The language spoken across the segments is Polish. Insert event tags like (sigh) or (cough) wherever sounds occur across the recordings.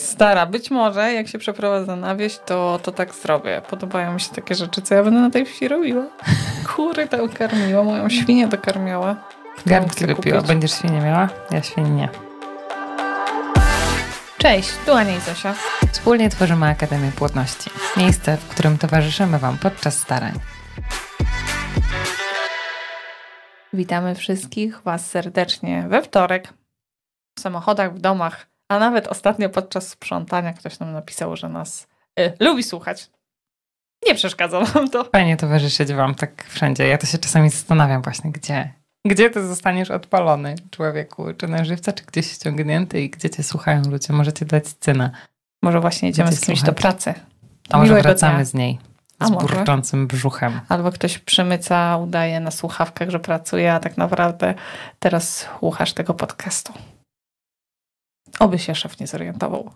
Stara, być może jak się przeprowadzę na wieś, to, to tak zrobię. Podobają mi się takie rzeczy, co ja będę na tej wsi robiła. Kury to karmiła, moją świnię dokarmiała. Garnki wypiła. Będziesz świnię miała? Ja świnię nie. Cześć, tu Ania i Zosia. Wspólnie tworzymy Akademię Płodności. Miejsce, w którym towarzyszymy Wam podczas starań. Witamy wszystkich Was serdecznie we wtorek. W samochodach, w domach, a nawet ostatnio podczas sprzątania ktoś nam napisał, że nas y, lubi słuchać. Nie przeszkadza nam to. Fajnie towarzyszyć wam tak wszędzie. Ja to się czasami zastanawiam właśnie, gdzie, gdzie ty zostaniesz odpalony, człowieku? Czy na żywca, czy gdzieś ściągnięty i gdzie cię słuchają ludzie? Możecie dać cenę. Może właśnie idziemy z kimś słuchać? do pracy. A może Miłego wracamy dnia. z niej. A z może? burczącym brzuchem. Albo ktoś przymyca, udaje na słuchawkach, że pracuje, a tak naprawdę teraz słuchasz tego podcastu. Oby się szef nie zorientował. (laughs)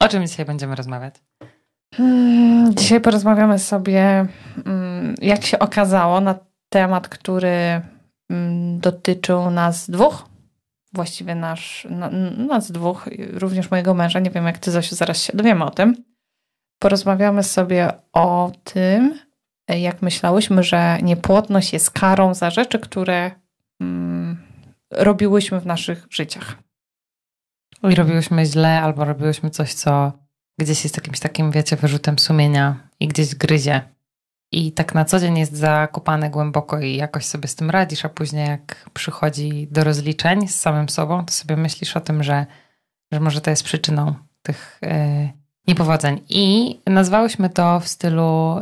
O czym dzisiaj będziemy rozmawiać? Hmm, dzisiaj porozmawiamy sobie, mm, jak się okazało, na temat, który mm, dotyczył nas dwóch. Właściwie nasz, nas dwóch, również mojego męża. Nie wiem, jak ty, Zosiu, zaraz się dowiemy o tym. Porozmawiamy sobie o tym, jak myślałyśmy, że niepłodność jest karą za rzeczy, które mm, robiłyśmy w naszych życiach. I robiłyśmy źle, albo robiłyśmy coś, co gdzieś jest jakimś takim, wiecie, wyrzutem sumienia i gdzieś gryzie. I tak na co dzień jest zakopane głęboko i jakoś sobie z tym radzisz, a później jak przychodzi do rozliczeń z samym sobą, to sobie myślisz o tym, że, że może to jest przyczyną tych yy, niepowodzeń. I nazwałyśmy to w stylu,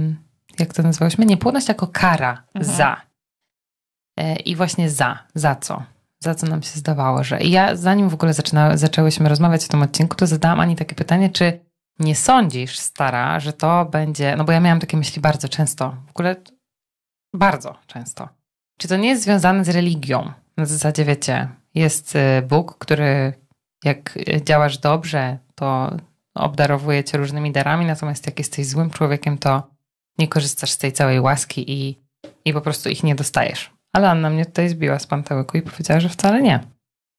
yy, jak to nazwałyśmy? Niepłodność jako kara mhm. za. E, I właśnie za, za co? Za co nam się zdawało, że. I ja zanim w ogóle zaczyna, zaczęłyśmy rozmawiać w tym odcinku, to zadałam Ani takie pytanie, czy nie sądzisz, stara, że to będzie. No bo ja miałam takie myśli bardzo często, w ogóle bardzo często. Czy to nie jest związane z religią? Na zasadzie, wiecie, jest y, Bóg, który jak działasz dobrze, to obdarowuje cię różnymi darami, natomiast jak jesteś złym człowiekiem, to nie korzystasz z tej całej łaski i, i po prostu ich nie dostajesz. Ale Anna mnie tutaj zbiła z pantałyku i powiedziała, że wcale nie.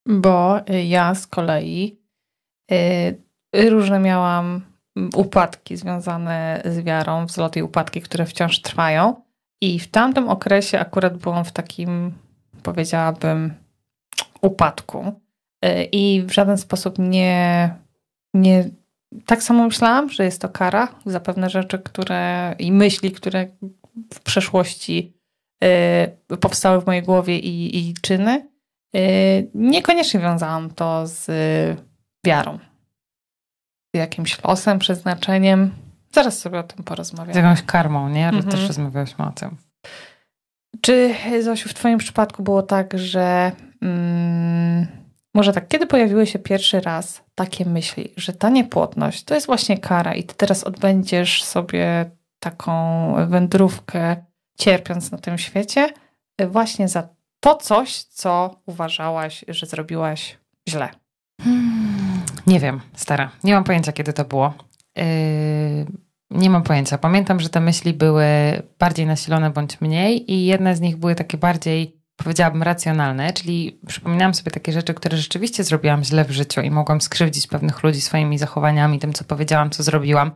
Bo y, ja z kolei yy, różne miałam upadki związane z wiarą, wzloty i upadki, które wciąż trwają. I w tamtym okresie akurat byłam w takim, powiedziałabym, upadku. Y, I w żaden sposób nie, nie tak samo myślałam, że jest to kara za pewne rzeczy, które i myśli, które w przeszłości Y, powstały w mojej głowie i, i czyny, y, niekoniecznie wiązałam to z y, wiarą. Z jakimś losem, przeznaczeniem. Zaraz sobie o tym porozmawiam. Z jakąś karmą, nie? Ale mhm. też rozmawiałeś o tym. Czy, Zosiu, w twoim przypadku było tak, że... Mm, może tak, kiedy pojawiły się pierwszy raz takie myśli, że ta niepłodność to jest właśnie kara i ty teraz odbędziesz sobie taką wędrówkę cierpiąc na tym świecie, y, właśnie za to coś, co uważałaś, że zrobiłaś źle? Hmm, nie wiem, stara. Nie mam pojęcia, kiedy to było. Yy, nie mam pojęcia. Pamiętam, że te myśli były bardziej nasilone bądź mniej, i jedne z nich były takie bardziej, powiedziałabym, racjonalne, czyli przypominałam sobie takie rzeczy, które rzeczywiście zrobiłam źle w życiu i mogłam skrzywdzić pewnych ludzi swoimi zachowaniami, tym, co powiedziałam, co zrobiłam.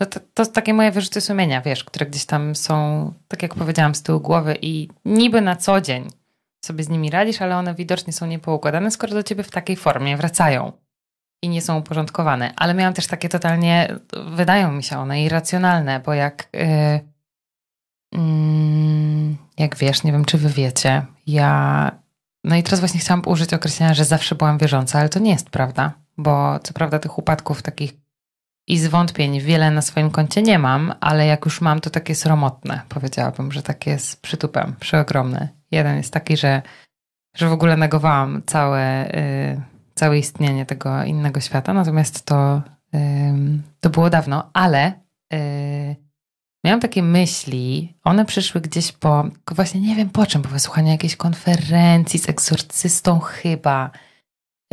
No to, to takie moje wyrzuty sumienia, wiesz, które gdzieś tam są, tak jak powiedziałam, z tyłu głowy i niby na co dzień sobie z nimi radzisz, ale one widocznie są niepoukładane, skoro do ciebie w takiej formie wracają i nie są uporządkowane. Ale miałam też takie totalnie, wydają mi się one irracjonalne, bo jak, yy, yy, jak wiesz, nie wiem czy wy wiecie, ja, no i teraz właśnie chciałam użyć określenia, że zawsze byłam wierząca, ale to nie jest prawda, bo co prawda tych upadków takich i zwątpień wiele na swoim koncie nie mam, ale jak już mam, to takie sromotne, powiedziałabym, że takie jest przytupem, przeogromne. Jeden jest taki, że, że w ogóle negowałam całe, yy, całe istnienie tego innego świata, natomiast to, yy, to było dawno, ale yy, miałam takie myśli, one przyszły gdzieś po, właśnie nie wiem po czym, po wysłuchaniu jakiejś konferencji z egzorcystą chyba,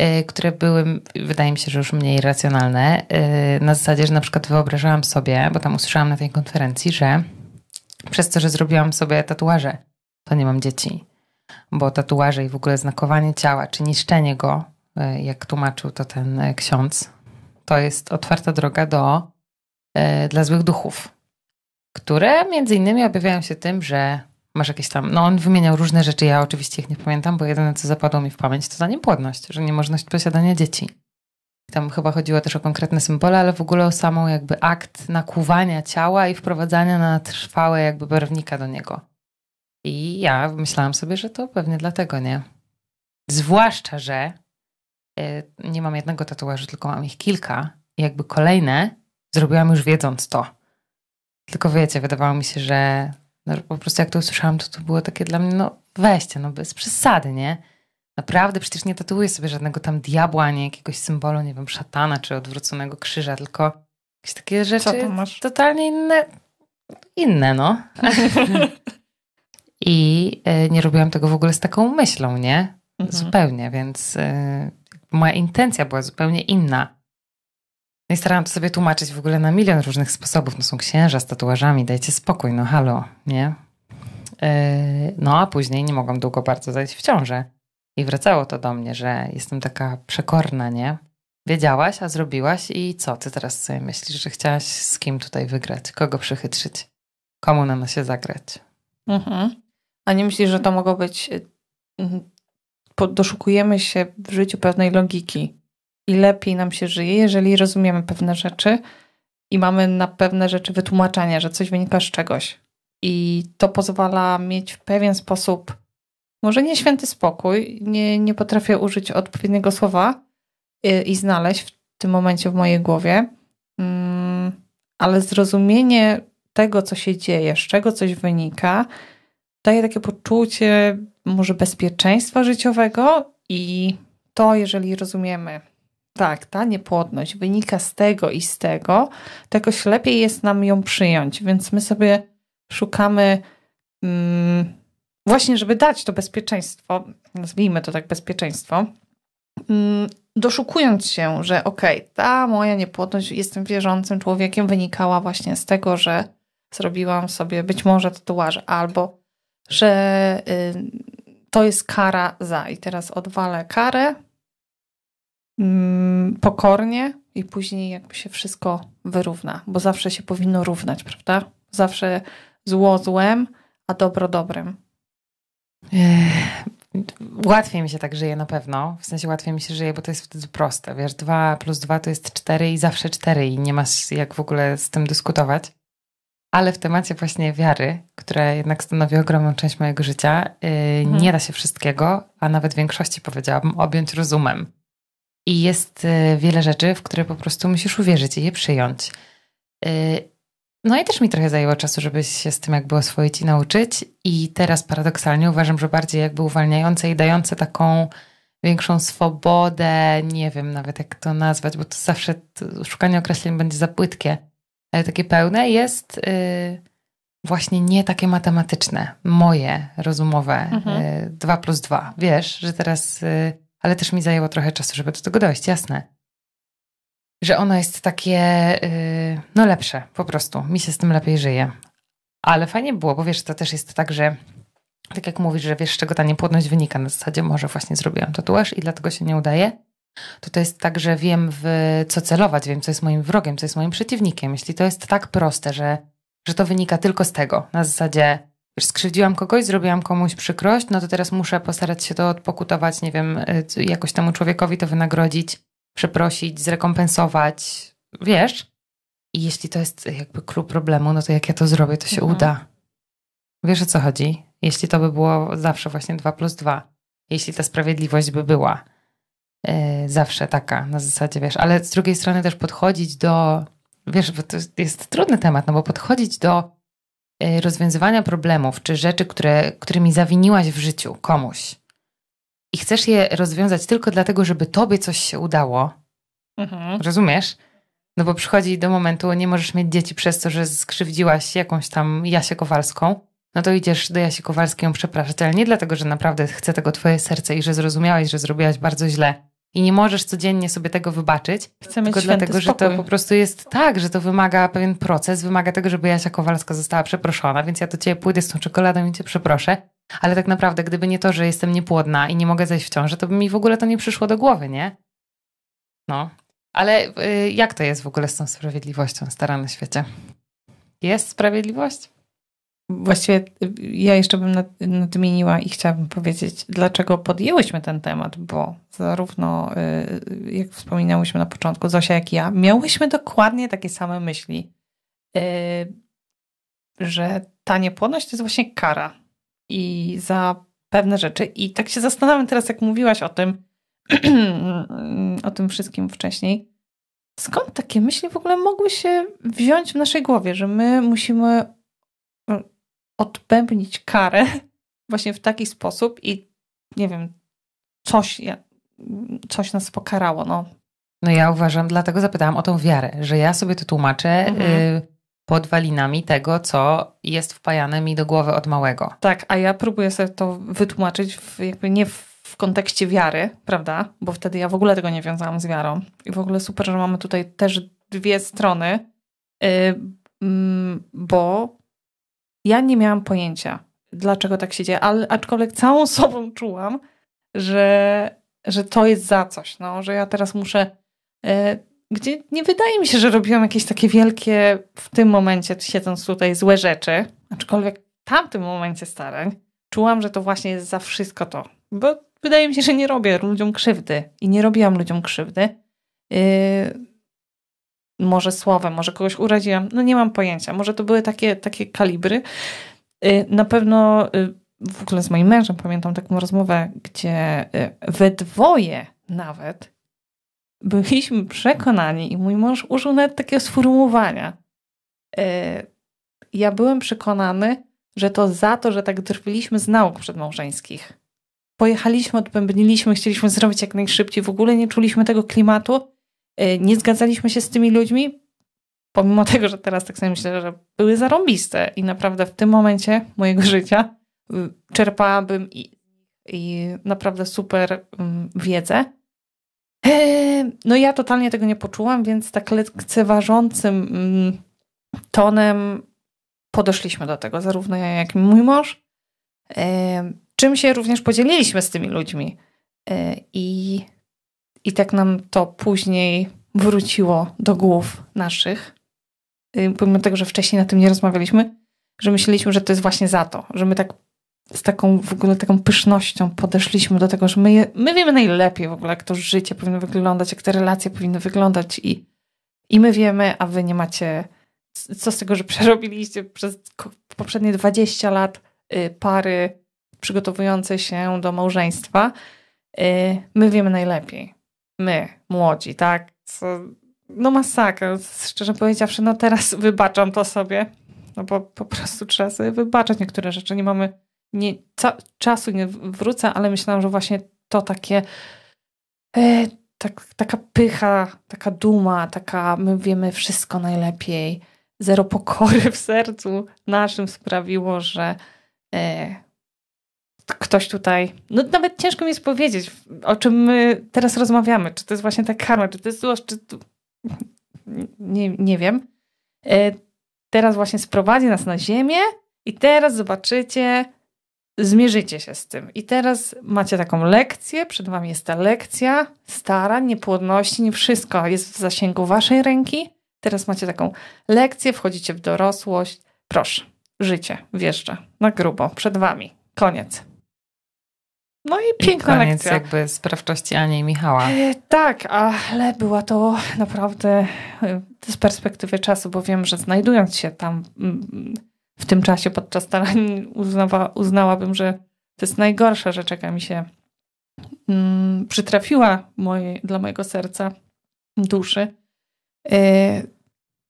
Y, które były, wydaje mi się, że już mniej racjonalne. Y, na zasadzie, że na przykład wyobrażałam sobie, bo tam usłyszałam na tej konferencji, że przez to, że zrobiłam sobie tatuaże, to nie mam dzieci. Bo tatuaże i w ogóle znakowanie ciała, czy niszczenie go, y, jak tłumaczył to ten ksiądz, to jest otwarta droga do, dla złych duchów, które między innymi objawiają się tym, że Masz jakieś tam, no on wymieniał różne rzeczy, ja oczywiście ich nie pamiętam, bo jedyne co zapadło mi w pamięć to ta niepłodność, że niemożność posiadania dzieci. Tam chyba chodziło też o konkretne symbole, ale w ogóle o samą jakby akt nakłuwania ciała i wprowadzania na trwałe jakby barwnika do niego. I ja myślałam sobie, że to pewnie dlatego, nie? Zwłaszcza, że e, nie mam jednego tatuażu, tylko mam ich kilka. I jakby kolejne zrobiłam już wiedząc to. Tylko wiecie, wydawało mi się, że no, po prostu jak to usłyszałam, to to było takie dla mnie, no weźcie, no bez przesady, nie? Naprawdę przecież nie tatuuję sobie żadnego tam diabła, ani jakiegoś symbolu, nie wiem, szatana czy odwróconego krzyża, tylko jakieś takie rzeczy totalnie inne, inne no. (laughs) I y, nie robiłam tego w ogóle z taką myślą, nie? Mhm. Zupełnie, więc y, moja intencja była zupełnie inna. No i starałam to sobie tłumaczyć w ogóle na milion różnych sposobów. No są księża z tatuażami, dajcie spokój, no halo, nie? Yy, no a później nie mogłam długo bardzo zajść w ciążę. I wracało to do mnie, że jestem taka przekorna, nie? Wiedziałaś, a zrobiłaś i co? Ty teraz sobie myślisz, że chciałaś z kim tutaj wygrać? Kogo przychytrzyć? Komu na nosie zagrać? Mhm. A nie myślisz, że to mogło być... Y, mhm, doszukujemy się w życiu pewnej logiki i lepiej nam się żyje, jeżeli rozumiemy pewne rzeczy i mamy na pewne rzeczy wytłumaczenie, że coś wynika z czegoś. I to pozwala mieć w pewien sposób, może nie święty spokój, nie, nie potrafię użyć odpowiedniego słowa i, y, i znaleźć w tym momencie w mojej głowie, mm, ale zrozumienie tego, co się dzieje, z czego coś wynika, daje takie poczucie może bezpieczeństwa życiowego i to, jeżeli rozumiemy tak, ta niepłodność wynika z tego i z tego, tego lepiej jest nam ją przyjąć, więc my sobie szukamy mm, właśnie, żeby dać to bezpieczeństwo, nazwijmy to tak bezpieczeństwo, mm, doszukując się, że okej, okay, ta moja niepłodność, jestem wierzącym człowiekiem, wynikała właśnie z tego, że zrobiłam sobie być może tatuaż, albo że y, to jest kara za. I teraz odwalę karę, Mm, pokornie i później jakby się wszystko wyrówna, bo zawsze się powinno równać, prawda? Zawsze zło złem, a dobro dobrem. Łatwiej mi się tak żyje na pewno. W sensie łatwiej mi się żyje, bo to jest wtedy proste. Wiesz, dwa plus dwa to jest cztery i zawsze cztery i nie masz jak w ogóle z tym dyskutować. Ale w temacie właśnie wiary, która jednak stanowi ogromną część mojego życia, yy, mhm. nie da się wszystkiego, a nawet większości powiedziałabym, objąć rozumem. I jest y, wiele rzeczy, w które po prostu musisz uwierzyć i je przyjąć. Y, no i też mi trochę zajęło czasu, żeby się z tym jakby oswoić i nauczyć. I teraz paradoksalnie uważam, że bardziej jakby uwalniające i dające taką większą swobodę, nie wiem nawet jak to nazwać, bo to zawsze to szukanie określeń będzie za płytkie, ale takie pełne jest y, właśnie nie takie matematyczne, moje, rozumowe, mhm. plus dwa. Wiesz, że teraz ale też mi zajęło trochę czasu, żeby do tego dojść, jasne. Że ono jest takie, yy, no lepsze po prostu, mi się z tym lepiej żyje. Ale fajnie było, bo wiesz, to też jest tak, że tak jak mówisz, że wiesz, z czego ta niepłodność wynika, na zasadzie może właśnie zrobiłam tatuaż i dlatego się nie udaje, to to jest tak, że wiem w co celować, wiem co jest moim wrogiem, co jest moim przeciwnikiem. Jeśli to jest tak proste, że, że to wynika tylko z tego, na zasadzie skrzywdziłam kogoś, zrobiłam komuś przykrość, no to teraz muszę postarać się to odpokutować, nie wiem, y, jakoś temu człowiekowi to wynagrodzić, przeprosić, zrekompensować, wiesz? I jeśli to jest jakby klucz problemu, no to jak ja to zrobię, to się mhm. uda. Wiesz o co chodzi? Jeśli to by było zawsze właśnie 2 plus 2, jeśli ta sprawiedliwość by była yy, zawsze taka, na zasadzie wiesz, ale z drugiej strony też podchodzić do, wiesz, bo to jest trudny temat, no bo podchodzić do Y, rozwiązywania problemów czy rzeczy, które, którymi zawiniłaś w życiu komuś i chcesz je rozwiązać tylko dlatego, żeby tobie coś się udało, mhm. rozumiesz? No bo przychodzi do momentu, nie możesz mieć dzieci przez to, że skrzywdziłaś jakąś tam Jasię Kowalską, no to idziesz do Jasi Kowalskiej ją przepraszać, ale nie dlatego, że naprawdę chce tego twoje serce i że zrozumiałaś, że zrobiłaś bardzo źle, i nie możesz codziennie sobie tego wybaczyć. Chcę tylko dlatego, że to po prostu jest tak, że to wymaga pewien proces, wymaga tego, żeby Jasia Kowalska została przeproszona, więc ja do ciebie pójdę z tą czekoladą i cię przeproszę. Ale tak naprawdę, gdyby nie to, że jestem niepłodna i nie mogę zejść w ciążę, to by mi w ogóle to nie przyszło do głowy, nie? No. Ale y, jak to jest w ogóle z tą sprawiedliwością, stara na świecie? Jest sprawiedliwość? Właściwie ja jeszcze bym nadmieniła i chciałabym powiedzieć, dlaczego podjęłyśmy ten temat, bo zarówno, y, jak wspominałyśmy na początku, Zosia jak ja, miałyśmy dokładnie takie same myśli, y, że ta niepłodność to jest właśnie kara i za pewne rzeczy. I tak się zastanawiam teraz, jak mówiłaś o tym, (clears throat) o tym wszystkim wcześniej, skąd takie myśli w ogóle mogły się wziąć w naszej głowie, że my musimy odpępnić karę (laughs) właśnie w taki sposób i nie wiem, coś, coś nas pokarało. No. no ja uważam, dlatego zapytałam o tą wiarę, że ja sobie to tłumaczę y, mhm. y, podwalinami tego, co jest wpajane mi do głowy od małego. Tak, a ja próbuję sobie to wytłumaczyć w, jakby nie w w kontekście wiary, prawda? Bo wtedy ja w ogóle tego nie wiązałam z wiarą. I w ogóle super, że mamy tutaj też dwie strony, yy, bo ja nie miałam pojęcia, dlaczego tak się dzieje, ale aczkolwiek całą (laughs) sobą czułam, że, że to jest za coś, no, że ja teraz muszę. E, gdzie nie wydaje mi się, że robiłam jakieś takie wielkie w tym momencie, siedząc tutaj, złe rzeczy, aczkolwiek w tamtym momencie starań czułam, że to właśnie jest za wszystko to. Bo wydaje mi się, że nie robię ludziom krzywdy i nie robiłam ludziom krzywdy. Y, może słowem, może kogoś uraziłam, no nie mam pojęcia. Może to były takie, takie kalibry. Y, na pewno y, w ogóle z moim mężem pamiętam taką rozmowę, gdzie y, we dwoje nawet byliśmy przekonani i mój mąż użył nawet takiego sformułowania. Ja byłem przekonany, że to za to, że tak drwiliśmy z nauk przedmałżeńskich. Pojechaliśmy, odbębniliśmy, chcieliśmy zrobić jak najszybciej, w ogóle nie czuliśmy tego klimatu Y, nie zgadzaliśmy się z tymi ludźmi, pomimo (laughs) tego, że teraz tak sobie myślę, że były zarąbiste i naprawdę w tym momencie mojego (laughs) życia y, czerpałabym i, i naprawdę super mm, wiedzę. E, no ja totalnie tego nie poczułam, więc tak lekceważącym mm, tonem podeszliśmy do tego, zarówno ja, jak i mój mąż. E, czym się również podzieliliśmy z tymi ludźmi. E, I i tak nam to później wróciło do głów naszych, y, pomimo tego, że wcześniej na tym nie rozmawialiśmy, że myśleliśmy, że to jest właśnie za to, że my tak z taką w ogóle taką pysznością podeszliśmy do tego, że my, je, my wiemy najlepiej w ogóle, jak to życie powinno wyglądać, jak te relacje powinny wyglądać i, i my wiemy, a wy nie macie co z tego, że (laughs) przerobiliście przez poprzednie 20 lat y, pary przygotowujące się do małżeństwa. Y, my wiemy najlepiej my, młodzi, tak? Co, no masakra, szczerze powiedziawszy, no teraz (laughs) wybaczam to sobie, no bo po prostu trzeba sobie wybaczać niektóre rzeczy. Nie mamy nie, czasu, nie wrócę, ale myślałam, że właśnie to takie e, tak, taka pycha, taka duma, taka my wiemy wszystko najlepiej, zero pokory w sercu naszym sprawiło, że e, ktoś tutaj, no nawet ciężko mi jest powiedzieć, o czym my teraz rozmawiamy, czy to jest właśnie ta karma, czy to jest złość, czy to... Nie, nie wiem. E, teraz właśnie sprowadzi nas na ziemię i teraz zobaczycie, zmierzycie się z tym. I teraz macie taką lekcję, przed wami jest ta lekcja starań, niepłodności, nie wszystko jest w zasięgu waszej ręki. Teraz macie taką lekcję, wchodzicie w dorosłość. Proszę, życie wjeżdża na grubo przed wami. Koniec. No i piękna I koniec lekcja. jakby sprawczości Ani i Michała. E, tak, ale była to naprawdę e, z perspektywy czasu, bo wiem, że znajdując się tam w tym czasie podczas starań uznawa, uznałabym, że to jest najgorsza rzecz, jaka mi się mm, przytrafiła moje, dla mojego serca, duszy. Yy,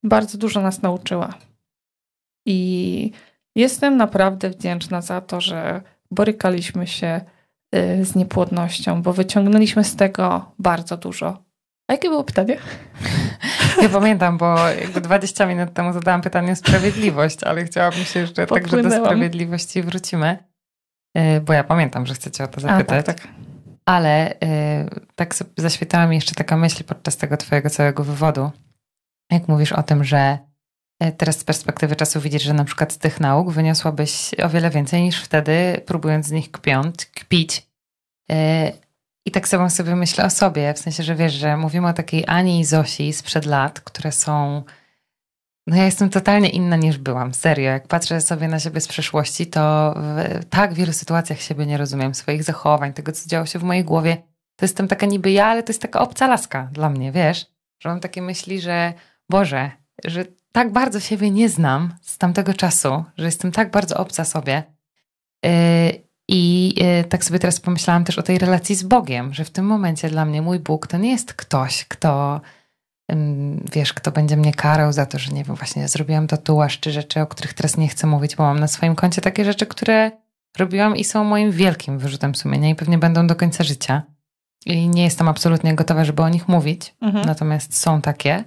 bardzo dużo nas nauczyła. I jestem naprawdę wdzięczna za to, że borykaliśmy się Y, z niepłodnością, bo wyciągnęliśmy z tego bardzo dużo. A jakie było pytanie? (laughs) Nie pamiętam, bo jakby 20 minut temu zadałam pytanie o sprawiedliwość, ale chciałabym się jeszcze także do sprawiedliwości wrócimy, y, bo ja pamiętam, że chcecie o to zapytać. A, tak, tak. Ale y, tak zaświetlała mi jeszcze taka myśl podczas tego twojego całego wywodu, jak mówisz o tym, że E, teraz z perspektywy czasu widzisz, że na przykład z tych nauk wyniosłabyś o wiele więcej niż wtedy, próbując z nich kpiąć, kpić. E, I tak samo sobie myślę o sobie, w sensie, że wiesz, że mówimy o takiej Ani i Zosi sprzed lat, które są. No ja jestem totalnie inna niż byłam, serio. Jak patrzę sobie na siebie z przeszłości, to w tak wielu sytuacjach siebie nie rozumiem, swoich zachowań, tego, co działo się w mojej głowie. To jestem taka niby ja, ale to jest taka obca laska dla mnie, wiesz? Że mam takie myśli, że Boże, że tak bardzo siebie nie znam z tamtego czasu, że jestem tak bardzo obca sobie. Y, I y, tak sobie teraz pomyślałam też o tej relacji z Bogiem, że w tym momencie dla mnie mój Bóg to nie jest ktoś, kto wiesz, kto będzie mnie karał za to, że nie wiem, właśnie zrobiłam tatuaż czy rzeczy, o których teraz nie chcę mówić, bo mam na swoim koncie takie rzeczy, które robiłam i są moim wielkim wyrzutem sumienia i pewnie będą do końca życia. I nie jestem absolutnie gotowa, żeby o nich mówić, mhm. natomiast są takie.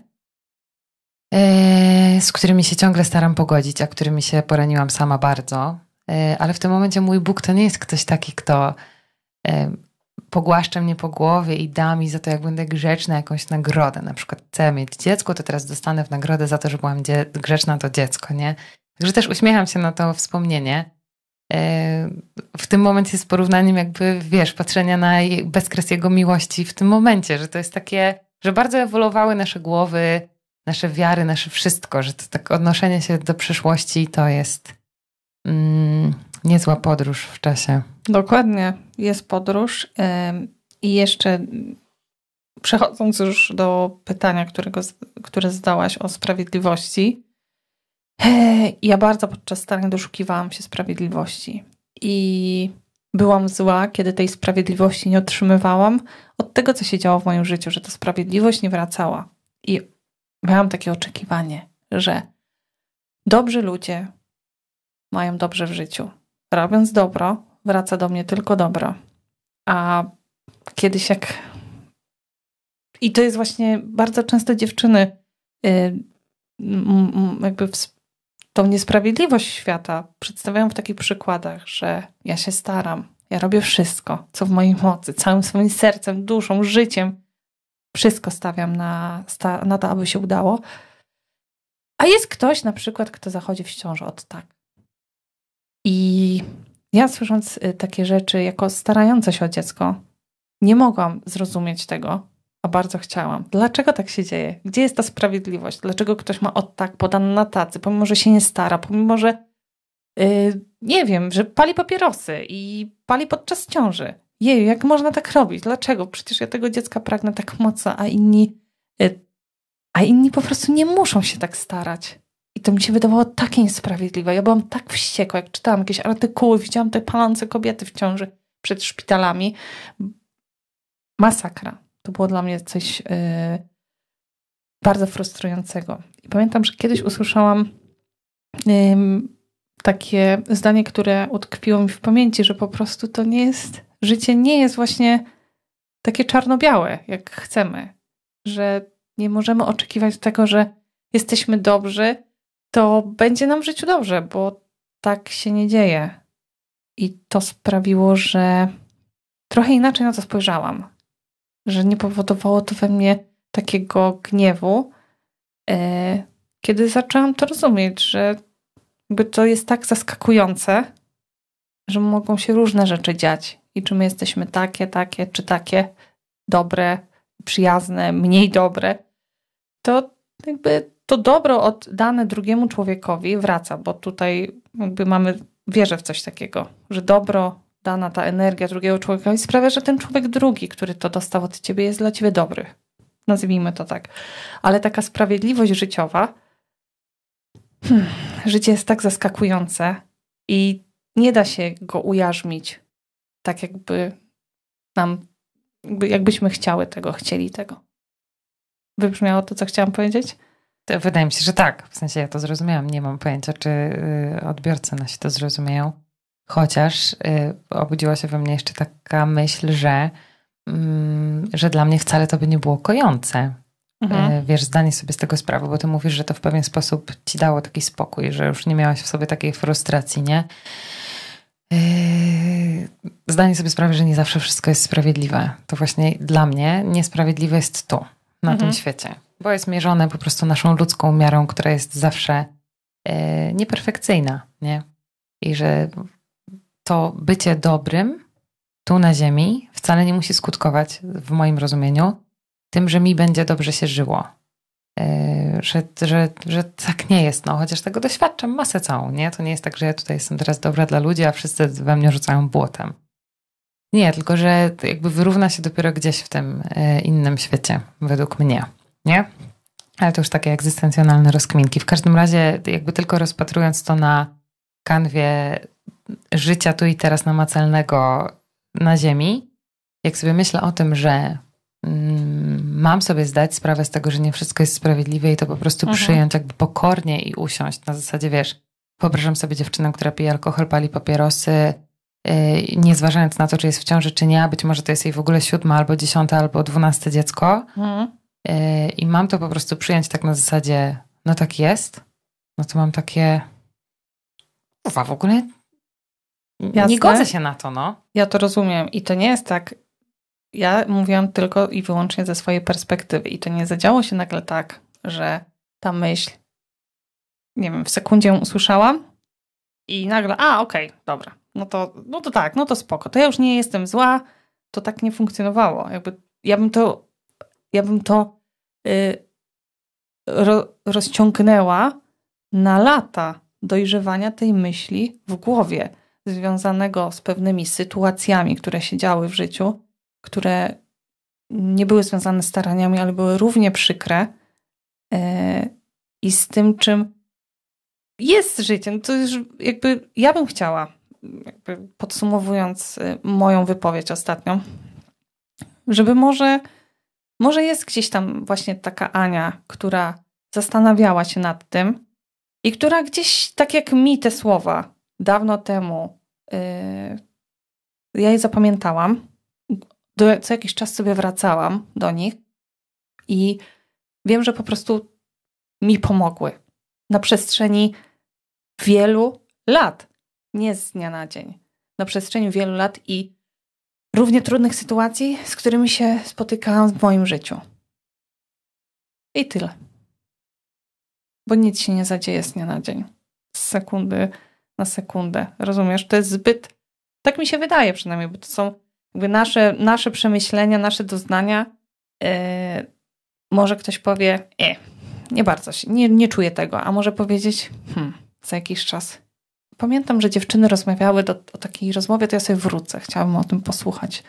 E, z którymi się ciągle staram pogodzić, a którymi się poraniłam sama bardzo. E, ale w tym momencie mój Bóg to nie jest ktoś taki, kto e, pogłaszcza mnie po głowie i da mi za to, jak będę grzeczna, jakąś nagrodę. Na przykład chcę mieć dziecko, to teraz dostanę w nagrodę za to, że byłam grzeczna to dziecko, nie? Także też uśmiecham się na to wspomnienie. W tym momencie z porównaniem jakby, wiesz, patrzenia na bezkres Jego miłości w tym momencie, że to jest takie, że bardzo ewoluowały nasze głowy, nasze wiary, nasze wszystko, że to tak odnoszenie się do przyszłości to jest mm, niezła podróż w czasie. Dokładnie, jest podróż. I jeszcze przechodząc już do pytania, którego, które zdałaś o sprawiedliwości, ja bardzo podczas starań doszukiwałam się sprawiedliwości. I byłam zła, kiedy tej sprawiedliwości nie otrzymywałam od tego, co się działo w moim życiu, że ta sprawiedliwość nie wracała. I miałam takie oczekiwanie, że dobrzy ludzie mają dobrze w życiu. Robiąc dobro, wraca do mnie tylko dobro. A kiedyś jak. I to jest właśnie bardzo często dziewczyny, y, jakby tą niesprawiedliwość świata przedstawiają w takich przykładach, że ja się staram, ja robię wszystko, co w mojej mocy, całym swoim sercem, duszą, życiem, wszystko stawiam na, na to, aby się udało. A jest ktoś na przykład, kto zachodzi w ciążę od tak. I ja słysząc y, takie rzeczy, jako starająca się o dziecko, nie mogłam zrozumieć tego, a bardzo chciałam. Dlaczego tak się dzieje? Gdzie jest ta sprawiedliwość? Dlaczego ktoś ma od tak podany na tacy, pomimo że się nie stara, pomimo że yy, nie wiem, że pali papierosy i pali podczas ciąży? jej, jak można tak robić? Dlaczego? Przecież ja tego dziecka pragnę tak mocno, a inni, y, a inni po prostu nie muszą się tak starać. I to mi się wydawało takie niesprawiedliwe. Ja byłam tak wściekła, jak czytałam jakieś artykuły, widziałam te palące kobiety w ciąży przed szpitalami. Masakra. To było dla mnie coś yy, bardzo frustrującego. I pamiętam, że kiedyś usłyszałam yy, takie zdanie, które utkwiło mi w pamięci, że po prostu to nie jest życie nie jest właśnie takie czarno-białe, jak chcemy, że nie możemy oczekiwać tego, że jesteśmy dobrzy, to będzie nam w życiu dobrze, bo tak się nie dzieje. I to sprawiło, że trochę inaczej na to spojrzałam, że nie powodowało to we mnie takiego gniewu, e, kiedy zaczęłam to rozumieć, że jakby to jest tak zaskakujące, że mogą się różne rzeczy dziać i czy my jesteśmy takie, takie, czy takie, dobre, przyjazne, mniej dobre, to jakby to dobro oddane drugiemu człowiekowi wraca, bo tutaj jakby mamy, wierzę w coś takiego, że dobro, dana ta energia drugiego człowiekowi sprawia, że ten człowiek drugi, który to dostał od ciebie, jest dla ciebie dobry. Nazwijmy to tak. Ale taka sprawiedliwość życiowa, hmm, życie jest tak zaskakujące i nie da się go ujarzmić tak jakby nam, jakbyśmy chciały tego, chcieli tego. Wybrzmiało to, co chciałam powiedzieć? To wydaje mi się, że tak. W sensie ja to zrozumiałam. Nie mam pojęcia, czy y, odbiorcy nasi to zrozumieją. Chociaż y, obudziła się we mnie jeszcze taka myśl, że, mm, że dla mnie wcale to by nie było kojące. Mhm. Y, wiesz, zdanie sobie z tego sprawy, bo ty mówisz, że to w pewien sposób ci dało taki spokój, że już nie miałaś w sobie takiej frustracji, nie? Yy, zdanie sobie sprawy, że nie zawsze wszystko jest sprawiedliwe. To właśnie dla mnie niesprawiedliwe jest tu, na mhm. tym świecie, bo jest mierzone po prostu naszą ludzką miarą, która jest zawsze yy, nieperfekcyjna, nie? I że to bycie dobrym tu na ziemi wcale nie musi skutkować, w moim rozumieniu, tym, że mi będzie dobrze się żyło E, że, że, że tak nie jest, no, chociaż tego doświadczam masę całą, nie? To nie jest tak, że ja tutaj jestem teraz dobra dla ludzi, a wszyscy we mnie rzucają błotem. Nie, tylko że jakby wyrówna się dopiero gdzieś w tym e, innym świecie, według mnie, nie? Ale to już takie egzystencjonalne rozkminki. W każdym razie, jakby tylko rozpatrując to na kanwie życia tu i teraz namacalnego na Ziemi, jak sobie myślę o tym, że. Mm, mam sobie zdać sprawę z tego, że nie wszystko jest sprawiedliwe i to po prostu mhm. przyjąć jakby pokornie i usiąść. Na zasadzie, wiesz, wyobrażam sobie dziewczynę, która pije alkohol, pali papierosy, y, nie zważając na to, czy jest w ciąży, czy nie, a być może to jest jej w ogóle siódma, albo dziesiąta, albo dwunaste dziecko. Mhm. Y, I mam to po prostu przyjąć tak na zasadzie, no tak jest, no to mam takie, uwa, w ogóle Jasne. nie godzę się na to, no. Ja to rozumiem i to nie jest tak, ja mówiłam tylko i wyłącznie ze swojej perspektywy. I to nie zadziało się nagle tak, że ta myśl, nie wiem, w sekundzie ją usłyszałam i nagle, a okej, okay, dobra, no to, no to tak, no to spoko, to ja już nie jestem zła, to tak nie funkcjonowało. Jakby ja bym to, ja bym to yy, ro, rozciągnęła na lata dojrzewania tej myśli w głowie, związanego z pewnymi sytuacjami, które się działy w życiu, które nie były związane z staraniami, ale były równie przykre e, i z tym, czym jest życie. No to już jakby ja bym chciała, podsumowując e, moją wypowiedź ostatnią, żeby może, może jest gdzieś tam właśnie taka Ania, która zastanawiała się nad tym i która gdzieś, tak jak mi te słowa dawno temu, yy, ja je zapamiętałam do, co jakiś czas sobie wracałam do nich i wiem, że po prostu mi pomogły na przestrzeni wielu lat, nie z dnia na dzień, na przestrzeni wielu lat i równie trudnych sytuacji, z którymi się spotykałam w moim życiu. I tyle. Bo nic się nie zadzieje z dnia na dzień, z sekundy na sekundę. Rozumiesz? To jest zbyt. Tak mi się wydaje przynajmniej, bo to są jakby nasze, nasze przemyślenia, nasze doznania, yy, może ktoś powie, e, nie bardzo się, nie, nie czuję tego, a może powiedzieć, hmm, za jakiś czas. Pamiętam, że dziewczyny rozmawiały do, o takiej rozmowie, to ja sobie wrócę, chciałabym o tym posłuchać.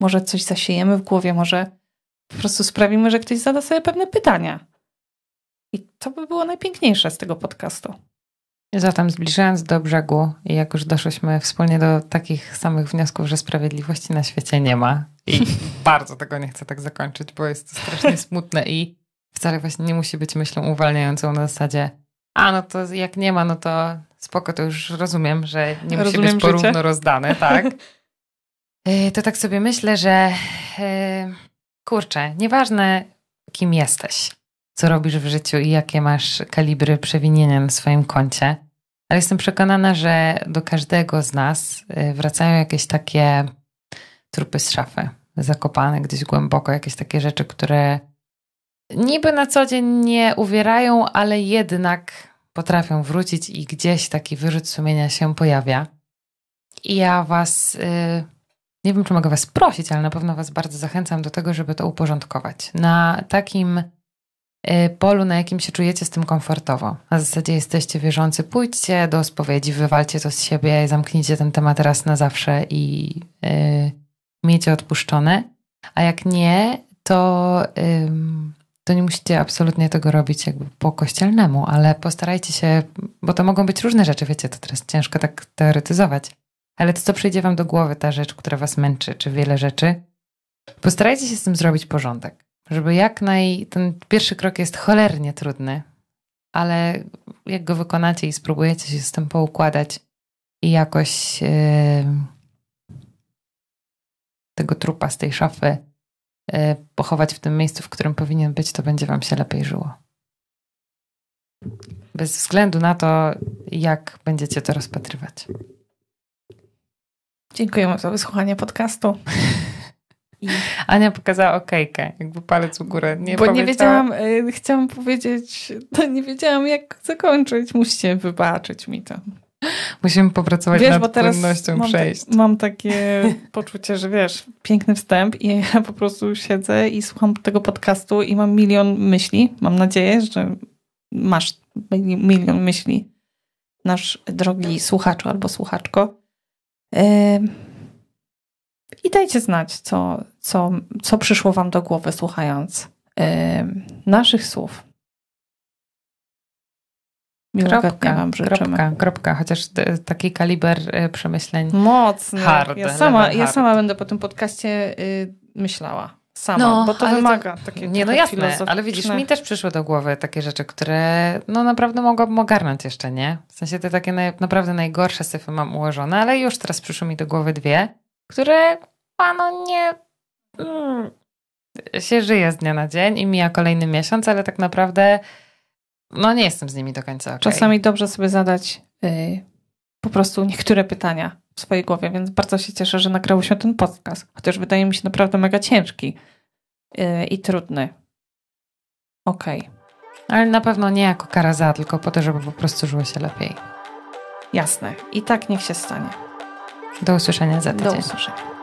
Może coś zasiejemy w głowie, może po prostu sprawimy, że ktoś zada sobie pewne pytania. I to by było najpiękniejsze z tego podcastu. Zatem zbliżając do brzegu, i jak już doszliśmy wspólnie do takich samych wniosków, że sprawiedliwości na świecie nie ma, i (laughs) bardzo tego nie chcę tak zakończyć, bo jest to strasznie smutne i wcale właśnie nie musi być myślą uwalniającą na zasadzie, a no to jak nie ma, no to spoko, to już rozumiem, że nie musi rozumiem być porówno życie. rozdane, tak? (laughs) E, to tak sobie myślę, że e, kurczę, nieważne kim jesteś, co robisz w życiu i jakie masz kalibry przewinienia na swoim koncie. Ale jestem przekonana, że do każdego z nas y, wracają jakieś takie trupy z szafy, zakopane gdzieś głęboko, jakieś takie rzeczy, które niby na co dzień nie uwierają, ale jednak potrafią wrócić i gdzieś taki wyrzut sumienia się pojawia. I ja Was, y, nie wiem czy mogę Was prosić, ale na pewno Was bardzo zachęcam do tego, żeby to uporządkować. Na takim Y, polu, na jakim się czujecie z tym komfortowo. Na zasadzie jesteście wierzący, pójdźcie do spowiedzi, wywalcie to z siebie, zamknijcie ten temat raz na zawsze i yy, miejcie odpuszczone. A jak nie, to, yy, to nie musicie absolutnie tego robić jakby po kościelnemu, ale postarajcie się, bo to mogą być różne rzeczy, wiecie, to teraz ciężko tak teoretyzować. Ale to, co przyjdzie wam do głowy, ta rzecz, która was męczy, czy wiele rzeczy, postarajcie się z tym zrobić porządek żeby jak naj. Ten pierwszy krok jest cholernie trudny, ale jak go wykonacie i spróbujecie się z tym poukładać i jakoś yy, tego trupa z tej szafy yy, pochować w tym miejscu, w którym powinien być, to będzie Wam się lepiej żyło. Bez względu na to, jak będziecie to rozpatrywać. Dziękujemy za wysłuchanie podcastu. (laughs) I... Ania pokazała okejkę, jakby palec u górę. Nie Bo powiedziała... nie wiedziałam, y, chciałam powiedzieć, to nie wiedziałam jak zakończyć. Musicie wybaczyć mi to. Musimy popracować wiesz, nad płynnością mam przejść. mam takie (laughs) poczucie, że wiesz, piękny wstęp i ja po prostu siedzę i słucham tego podcastu i mam milion myśli. Mam nadzieję, że masz milion myśli, nasz drogi słuchaczu albo słuchaczko. Yy i dajcie znać, co, co, co przyszło Wam do głowy, słuchając yy, naszych słów. kropka, Wam Kropka, kropka, chociaż y, taki kaliber y, przemyśleń. Mocny. Hard, ja, no sama, no hard. ja sama będę po tym podcaście y, myślała. Sama, no, bo to wymaga takiego takie Nie, no jasne, ale widzisz, mi też przyszły do głowy takie rzeczy, które no naprawdę mogłabym ogarnąć jeszcze, nie? W sensie te takie naj, naprawdę najgorsze syfy mam ułożone, ale już teraz przyszły mi do głowy dwie które panu nie. Mm, się żyje z dnia na dzień i mija kolejny miesiąc, ale tak naprawdę no nie jestem z nimi do końca. Okay. Czasami dobrze sobie zadać yy, po prostu niektóre pytania w swojej głowie, więc bardzo się cieszę, że nagrało się ten podcast, chociaż wydaje mi się naprawdę mega ciężki yy, i trudny. Okej. Okay. Ale na pewno nie jako kara za, tylko po to, żeby po prostu żyło się lepiej. Jasne. I tak niech się stanie. Do usłyszenia za tydzień. Do usłyszenia.